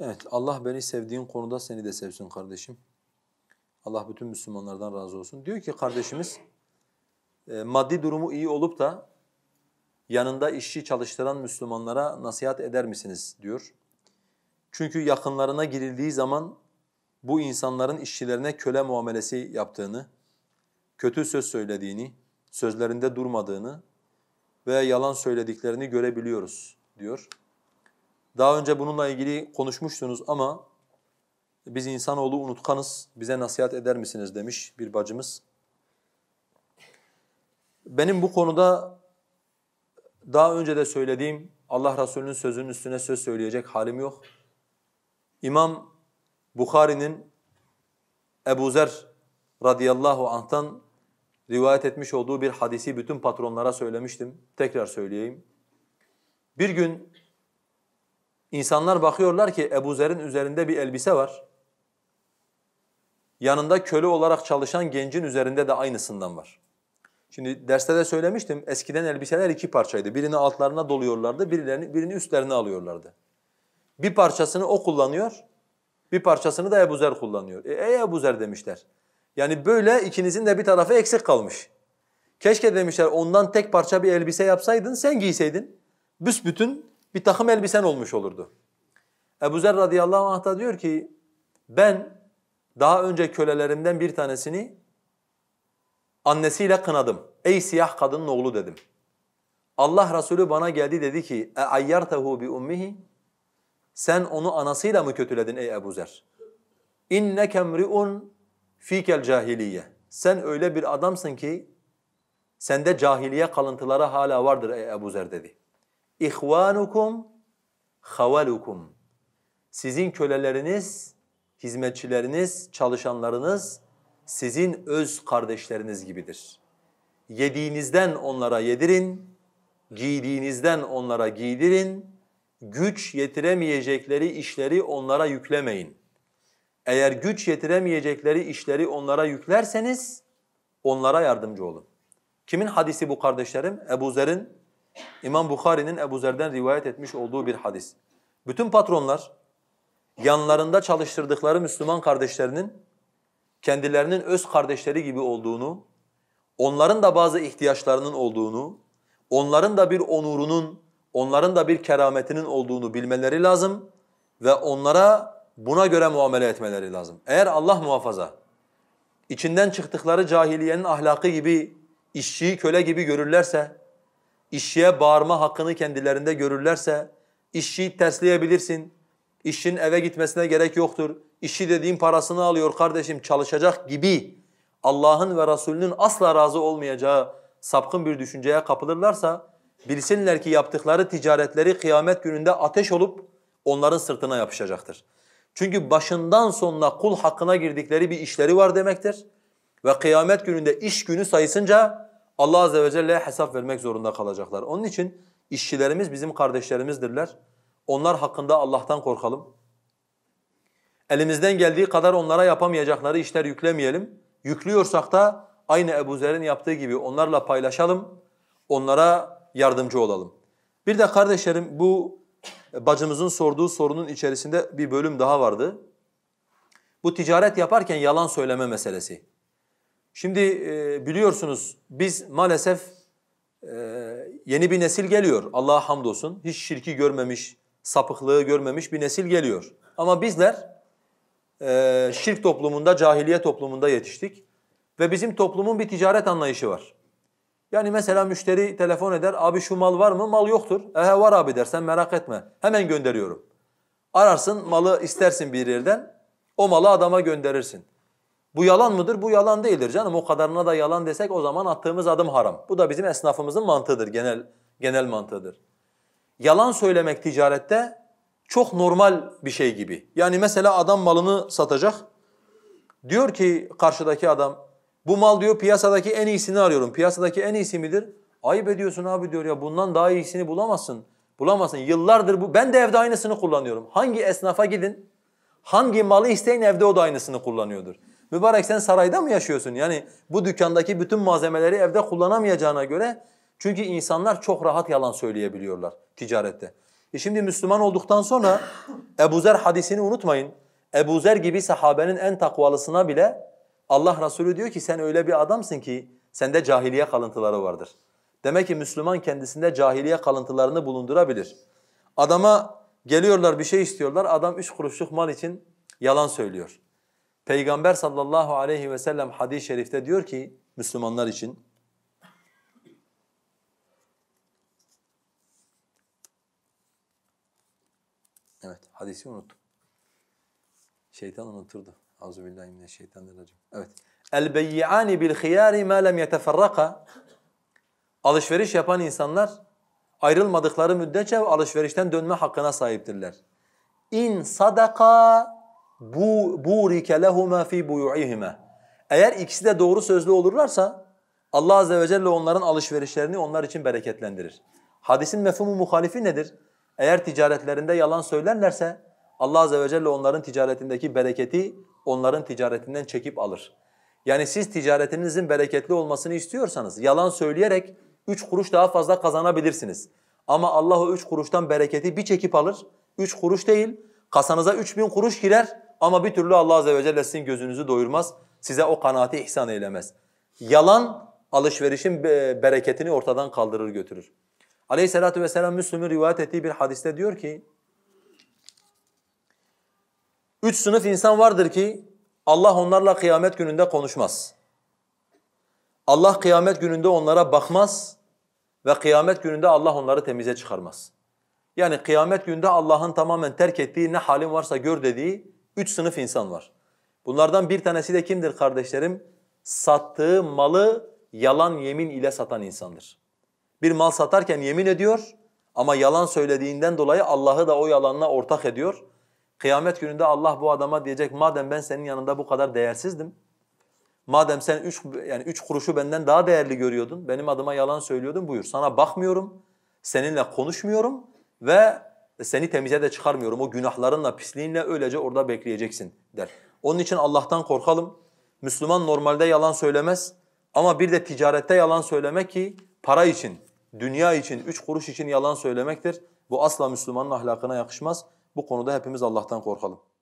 Evet, Allah beni sevdiğin konuda seni de sevsin kardeşim. Allah bütün Müslümanlardan razı olsun. Diyor ki kardeşimiz, e, maddi durumu iyi olup da yanında işçi çalıştıran Müslümanlara nasihat eder misiniz diyor. Çünkü yakınlarına girildiği zaman bu insanların işçilerine köle muamelesi yaptığını, kötü söz söylediğini, sözlerinde durmadığını ve yalan söylediklerini görebiliyoruz diyor. Daha önce bununla ilgili konuşmuştunuz ama biz insanoğlu unutkanız, bize nasihat eder misiniz demiş bir bacımız. Benim bu konuda daha önce de söylediğim Allah Resulü'nün sözünün üstüne söz söyleyecek halim yok. İmam Bukhari'nin Ebu Zer radıyallahu anh'tan rivayet etmiş olduğu bir hadisi bütün patronlara söylemiştim. Tekrar söyleyeyim. Bir gün İnsanlar bakıyorlar ki Ebu Zer'in üzerinde bir elbise var. Yanında köle olarak çalışan gencin üzerinde de aynısından var. Şimdi derste de söylemiştim eskiden elbiseler iki parçaydı. Birini altlarına doluyorlardı, birilerini, birini üstlerine alıyorlardı. Bir parçasını o kullanıyor, bir parçasını da Ebu Zer kullanıyor. E, ey Ebu Zer demişler. Yani böyle ikinizin de bir tarafı eksik kalmış. Keşke demişler ondan tek parça bir elbise yapsaydın, sen giyseydin. Büsbütün bir takım elbisen olmuş olurdu. Ebu Zer radıyallahu anh da diyor ki ben daha önce kölelerimden bir tanesini annesiyle kınadım. Ey siyah kadının oğlu dedim. Allah Resulü bana geldi dedi ki e ayyartahu bi ummihi sen onu anasıyla mı kötüledin ey Ebu Zer? İnneke mri'un fikel cahiliye. Sen öyle bir adamsın ki sende cahiliye kalıntıları hala vardır ey Ebu Zer dedi. İhvanukum havalukum. Sizin köleleriniz, hizmetçileriniz, çalışanlarınız sizin öz kardeşleriniz gibidir. Yediğinizden onlara yedirin, giydiğinizden onlara giydirin, güç yetiremeyecekleri işleri onlara yüklemeyin. Eğer güç yetiremeyecekleri işleri onlara yüklerseniz onlara yardımcı olun. Kimin hadisi bu kardeşlerim? Ebu Zer'in İmam Bukhari'nin Ebu Zer'den rivayet etmiş olduğu bir hadis. Bütün patronlar yanlarında çalıştırdıkları Müslüman kardeşlerinin kendilerinin öz kardeşleri gibi olduğunu, onların da bazı ihtiyaçlarının olduğunu, onların da bir onurunun, onların da bir kerametinin olduğunu bilmeleri lazım ve onlara buna göre muamele etmeleri lazım. Eğer Allah muhafaza içinden çıktıkları cahiliyenin ahlakı gibi işçiyi köle gibi görürlerse işçiye bağırma hakkını kendilerinde görürlerse işçiyi tersleyebilirsin. İşçinin eve gitmesine gerek yoktur. İşçi dediğin parasını alıyor kardeşim çalışacak gibi Allah'ın ve Resulünün asla razı olmayacağı sapkın bir düşünceye kapılırlarsa bilsinler ki yaptıkları ticaretleri kıyamet gününde ateş olup onların sırtına yapışacaktır. Çünkü başından sonuna kul hakkına girdikleri bir işleri var demektir. Ve kıyamet gününde iş günü sayısınca Allah Azze ve Celle'ye hesap vermek zorunda kalacaklar. Onun için işçilerimiz bizim kardeşlerimizdirler. Onlar hakkında Allah'tan korkalım. Elimizden geldiği kadar onlara yapamayacakları işler yüklemeyelim. Yüklüyorsak da aynı Ebu Zer'in yaptığı gibi onlarla paylaşalım, onlara yardımcı olalım. Bir de kardeşlerim bu bacımızın sorduğu sorunun içerisinde bir bölüm daha vardı. Bu ticaret yaparken yalan söyleme meselesi. Şimdi e, biliyorsunuz biz maalesef e, yeni bir nesil geliyor. Allah'a hamdolsun. Hiç şirki görmemiş, sapıklığı görmemiş bir nesil geliyor. Ama bizler e, şirk toplumunda, cahiliye toplumunda yetiştik. Ve bizim toplumun bir ticaret anlayışı var. Yani mesela müşteri telefon eder, abi şu mal var mı? Mal yoktur. Ehe var abi der sen merak etme. Hemen gönderiyorum. Ararsın malı istersin bir yerden, o malı adama gönderirsin. Bu yalan mıdır? Bu yalan değildir canım. O kadarına da yalan desek o zaman attığımız adım haram. Bu da bizim esnafımızın mantığıdır, genel genel mantığıdır. Yalan söylemek ticarette çok normal bir şey gibi. Yani mesela adam malını satacak. Diyor ki karşıdaki adam bu mal diyor piyasadaki en iyisini arıyorum. Piyasadaki en iyisi midir? Ayıp ediyorsun abi diyor ya bundan daha iyisini bulamazsın. Bulamazsın. Yıllardır bu ben de evde aynısını kullanıyorum. Hangi esnafa gidin? Hangi malı isteyin evde o da aynısını kullanıyordur. Mübarek sen sarayda mı yaşıyorsun? Yani bu dükkandaki bütün malzemeleri evde kullanamayacağına göre çünkü insanlar çok rahat yalan söyleyebiliyorlar ticarette. E şimdi Müslüman olduktan sonra Ebu Zer hadisini unutmayın. Ebu Zer gibi sahabenin en takvalısına bile Allah Resulü diyor ki sen öyle bir adamsın ki sende cahiliye kalıntıları vardır. Demek ki Müslüman kendisinde cahiliye kalıntılarını bulundurabilir. Adama geliyorlar bir şey istiyorlar, adam üç kuruşluk mal için yalan söylüyor. Peygamber sallallahu aleyhi ve sellem hadis-i şerifte diyor ki Müslümanlar için Evet, hadisi unuttum. Şeytan unutturdu. unuturdu. Euzubillahimineşşeytanirracim. Evet. El bey'ani bil khiyari ma lem yeteferraka. Alışveriş yapan insanlar ayrılmadıkları müddetçe alışverişten dönme hakkına sahiptirler. İn sadaka bu burike lehuma fi buyuihima. Eğer ikisi de doğru sözlü olurlarsa Allah azze ve celle onların alışverişlerini onlar için bereketlendirir. Hadisin mefhumu muhalifi nedir? Eğer ticaretlerinde yalan söylerlerse Allah azze ve celle onların ticaretindeki bereketi onların ticaretinden çekip alır. Yani siz ticaretinizin bereketli olmasını istiyorsanız yalan söyleyerek üç kuruş daha fazla kazanabilirsiniz. Ama Allah o üç kuruştan bereketi bir çekip alır. Üç kuruş değil, kasanıza üç bin kuruş girer ama bir türlü Allah azze ve celle sizin gözünüzü doyurmaz. Size o kanaati ihsan eylemez. Yalan alışverişin e, bereketini ortadan kaldırır götürür. Aleyhissalatu vesselam Müslüm'ün rivayet ettiği bir hadiste diyor ki Üç sınıf insan vardır ki Allah onlarla kıyamet gününde konuşmaz. Allah kıyamet gününde onlara bakmaz ve kıyamet gününde Allah onları temize çıkarmaz. Yani kıyamet günde Allah'ın tamamen terk ettiği ne halin varsa gör dediği Üç sınıf insan var. Bunlardan bir tanesi de kimdir kardeşlerim? Sattığı malı yalan yemin ile satan insandır. Bir mal satarken yemin ediyor ama yalan söylediğinden dolayı Allah'ı da o yalanla ortak ediyor. Kıyamet gününde Allah bu adama diyecek madem ben senin yanında bu kadar değersizdim. Madem sen üç, yani üç kuruşu benden daha değerli görüyordun, benim adıma yalan söylüyordun buyur. Sana bakmıyorum, seninle konuşmuyorum ve seni temize de çıkarmıyorum. O günahlarınla, pisliğinle öylece orada bekleyeceksin der. Onun için Allah'tan korkalım. Müslüman normalde yalan söylemez ama bir de ticarette yalan söylemek ki para için, dünya için, üç kuruş için yalan söylemektir. Bu asla Müslümanın ahlakına yakışmaz. Bu konuda hepimiz Allah'tan korkalım.